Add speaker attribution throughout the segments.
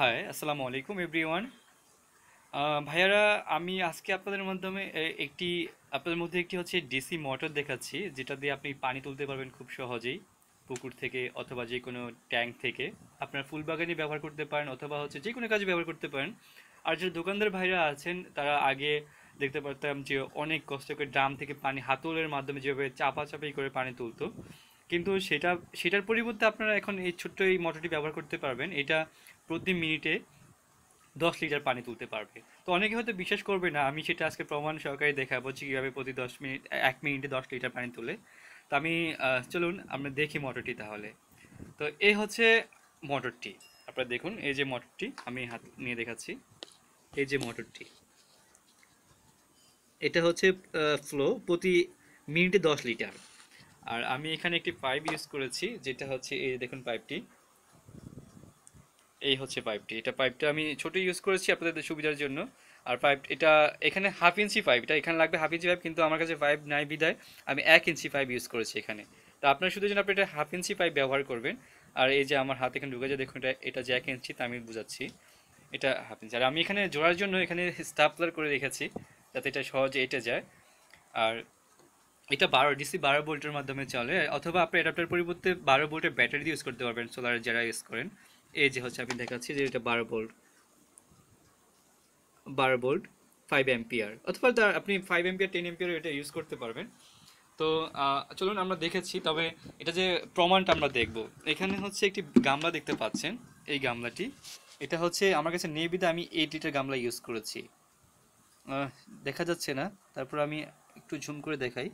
Speaker 1: high আসসালামু আলাইকুম everyone ভাইয়ারা আমি আজকে আপনাদের মাধ্যমে একটি আপনাদের মধ্যে একটি হচ্ছে ডিসি মোটর দেখাচ্ছি যেটা দিয়ে আপনি পানি তুলতে পারবেন খুব সহজেই পুকুর থেকে অথবা যে কোনো ট্যাঙ্ক থেকে আপনার ফুল বাগানে ব্যবহার করতে পারেন অথবা হচ্ছে যে কোনো কাজে ব্যবহার করতে পারেন আর যে দোকানদার ভাইরা আছেন তারা আগে দেখতে পারতাম যে অনেক কষ্ট করে ড্রাম থেকে পানি হাতলের মাধ্যমে যেভাবে চাপাচাপি করে পানি তুলতো কিন্তু সেটা সেটার পরিবর্তে আপনারা এখন এই ছোট্ট এই মোটরটি ব্যবহার করতে পারবেন এটা প্রতি মিনিটে দশ লিটার পানি তুলতে পারবে তো অনেকে হয়তো বিশ্বাস করবে না আমি সেটা আজকে প্রমাণ সহকারে দেখাবো যে কীভাবে প্রতি দশ মিনিট এক মিনিটে দশ লিটার পানি তুলে তো আমি চলুন আমরা দেখি মোটরটি তাহলে তো এই হচ্ছে মোটরটি আপনারা দেখুন এই যে মোটরটি আমি হাত নিয়ে দেখাচ্ছি এই যে মোটরটি এটা হচ্ছে ফ্লো প্রতি মিনিটে দশ লিটার আর আমি এখানে একটি পাইপ ইউজ করেছি যেটা হচ্ছে এই দেখুন পাইপটি এই হচ্ছে পাইপটি এটা পাইপটা আমি ছোট ইউজ করেছি আপনাদের সুবিধার জন্য আর পাইপ এটা এখানে হাফ ইঞ্চি পাইপ এটা এখানে লাগবে হাফ ইঞ্চি পাইপ কিন্তু আমার কাছে পাইপ নাই বিধায় আমি এক ইঞ্চি পাইপ ইউজ করেছি এখানে তো আপনার শুধু জন্য আপনি এটা হাফ ইঞ্চি পাইপ ব্যবহার করবেন আর এই যে আমার হাত এখানে ঢুকে যায় দেখুন এটা এটা যে এক ইঞ্চি তা আমি বোঝাচ্ছি এটা হাফ ইঞ্চি আর আমি এখানে জোড়ার জন্য এখানে স্টাপলার করে রেখেছি যাতে এটা সহজে এটা যায় আর এটা বারো ডিসি বারো ভোল্টের মাধ্যমে চলে অথবা আপনি অ্যাডাপ্টার পরিবর্তে বারো ভোল্টের ব্যাটারি ইউজ করতে পারবেন সোলার যারা ইউজ করেন এই যে হচ্ছে আমি দেখাচ্ছি যে এটা বারো ভোল্ট বারো ভোল্ট ফাইভ এম্পিয়ার অথবা তার আপনি ফাইভ এম্পিয়ার টেন এম্পিয়ার এটা ইউজ করতে পারবেন তো চলুন আমরা দেখেছি তবে এটা যে প্রমাণটা আমরা দেখব এখানে হচ্ছে একটি গামলা দেখতে পাচ্ছেন এই গামলাটি এটা হচ্ছে আমার কাছে নেবিদে আমি এইট লিটার গামলা ইউজ করেছি দেখা যাচ্ছে না তারপর আমি একটু ঝুম করে দেখাই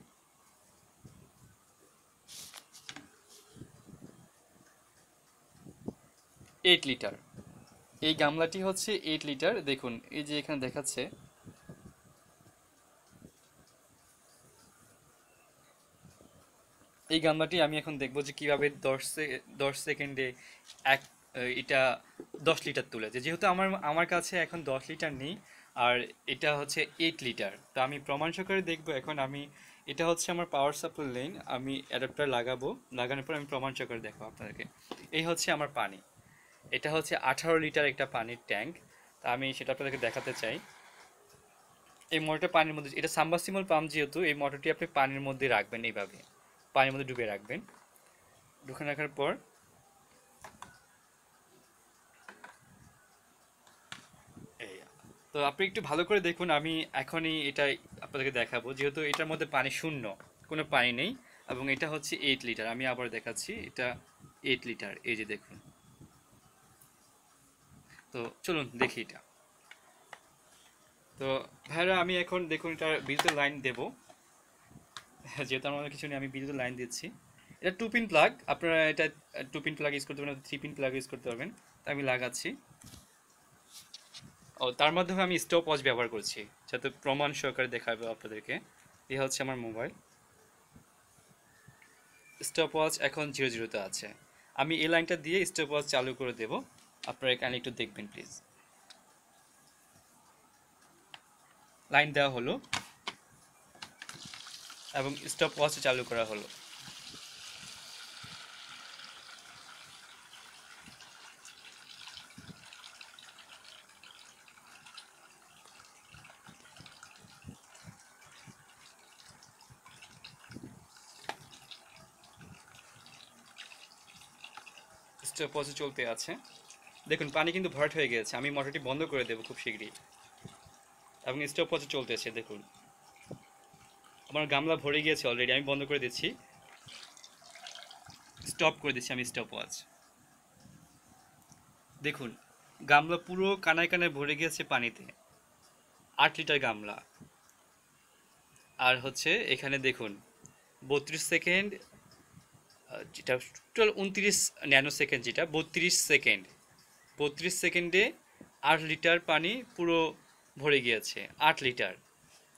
Speaker 1: এইট লিটার এই গামলাটি হচ্ছে এইট লিটার দেখুন এই যে এখানে দেখাচ্ছে এই গামলাটি আমি এখন দেখবো যে কীভাবে দশ দশ সেকেন্ডে এক এটা দশ লিটার তুলে যে যেহেতু আমার আমার কাছে এখন দশ লিটার নেই আর এটা হচ্ছে এইট লিটার তো আমি প্রমাণ সহকারে দেখব এখন আমি এটা হচ্ছে আমার পাওয়ার সাপ্লাই লাইন আমি অ্যাডাপ্টার লাগাবো লাগানোর পর আমি প্রমাণ সহকারে দেখবো আপনাদেরকে এই হচ্ছে আমার পানি এটা হচ্ছে আঠারো লিটার একটা পানির ট্যাঙ্ক তা আমি সেটা আপনাদেরকে দেখাতে চাই এই মোটরটা পানির মধ্যে এটা সাম্বাসিমল পাম্প যেহেতু এই মোটরটি আপনি পানির মধ্যে রাখবেন এইভাবে পানির মধ্যে ডুবে রাখবেন ঢুকে রাখার পর তো আপনি একটু ভালো করে দেখুন আমি এখনই এটা আপনাদেরকে দেখাবো যেহেতু এটার মধ্যে পানি শূন্য কোনো পানি নেই এবং এটা হচ্ছে এইট লিটার আমি আবার দেখাচ্ছি এটা এইট লিটার এই যে দেখুন তো চলুন দেখি এটা তো ভাইরা আমি এখন দেখুন এটা বিদ্যুৎ লাইন দেব যেহেতু আমার কিছু নেই আমি বিদ্যুৎ লাইন দিচ্ছি এটা টু পিন প্লাগ আপনারা এটা টু পিন প্লাগ ইউজ করতে পারবেন থ্রি পিন প্লাগ ইউজ করতে পারবেন তা আমি লাগাচ্ছি ও তার মাধ্যমে আমি স্টপ ওয়াচ ব্যবহার করছি যাতে প্রমাণ সহকারে দেখাবে আপনাদেরকে এ হচ্ছে আমার মোবাইল স্টপ ওয়াচ এখন জিরো জিরোতে আছে আমি এই লাইনটা দিয়ে স্টপ ওয়াচ চালু করে দেবো আপনারা এখানে একটু দেখবেন প্লিজ লাইন দেওয়া হলো এবং স্টপ ওয়াচ চালু করা হলো স্টপ ওয়াচ চলতে আছে দেখুন পানি কিন্তু ভরাট হয়ে গেছে আমি মোটরটি বন্ধ করে দেবো খুব শীঘ্রই এবং স্টোভ পচে চলতেছে দেখুন আমার গামলা ভরে গিয়েছে অলরেডি আমি বন্ধ করে দিচ্ছি স্টপ করে দিচ্ছি আমি স্টপ ওয়াচ দেখুন গামলা পুরো কানায় কানায় ভরে গিয়েছে পানিতে আট লিটার গামলা আর হচ্ছে এখানে দেখুন বত্রিশ সেকেন্ড যেটা টোটাল উনত্রিশ ন্যানো সেকেন্ড যেটা বত্রিশ সেকেন্ড বত্রিশ সেকেন্ডে আট লিটার পানি পুরো ভরে গিয়েছে আট লিটার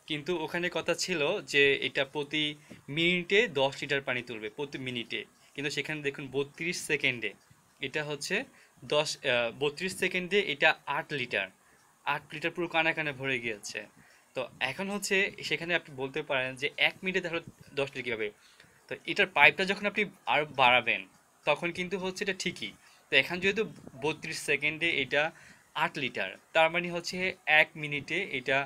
Speaker 1: কিন্তু ওখানে কথা ছিল যে এটা প্রতি মিনিটে দশ লিটার পানি তুলবে প্রতি মিনিটে কিন্তু সেখানে দেখুন বত্রিশ সেকেন্ডে এটা হচ্ছে দশ বত্রিশ সেকেন্ডে এটা আট লিটার আট লিটার পুরো কানা কানে ভরে গিয়েছে তো এখন হচ্ছে সেখানে আপনি বলতে পারেন যে এক মিনিটে ধরো দশ লিটার কীভাবে তো এটার পাইপটা যখন আপনি আর বাড়াবেন তখন কিন্তু হচ্ছে এটা ঠিকই তো এখানে যেহেতু বত্রিশ সেকেন্ডে এটা আট লিটার তার মানে হচ্ছে এক মিনিটে এটা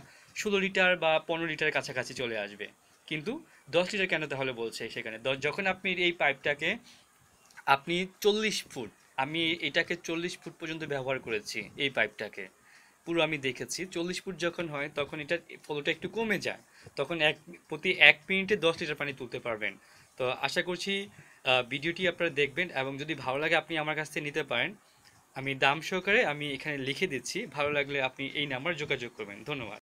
Speaker 1: ষোলো লিটার বা পনেরো লিটার কাছাকাছি চলে আসবে কিন্তু দশ লিটার কেন তাহলে বলছে সেখানে যখন আপনি এই পাইপটাকে আপনি চল্লিশ ফুট আমি এটাকে চল্লিশ ফুট পর্যন্ত ব্যবহার করেছি এই পাইপটাকে পুরো আমি দেখেছি চল্লিশ ফুট যখন হয় তখন এটা ফলোটা একটু কমে যায় তখন এক প্রতি এক মিনিটে দশ লিটার পানি তুলতে পারবেন তো আশা করছি ভিডিওটি আপনারা দেখবেন এবং যদি ভালো লাগে আপনি আমার কাছ থেকে নিতে পারেন আমি দাম সহকারে আমি এখানে লিখে দিচ্ছি ভালো লাগলে আপনি এই নাম্বার যোগাযোগ করবেন ধন্যবাদ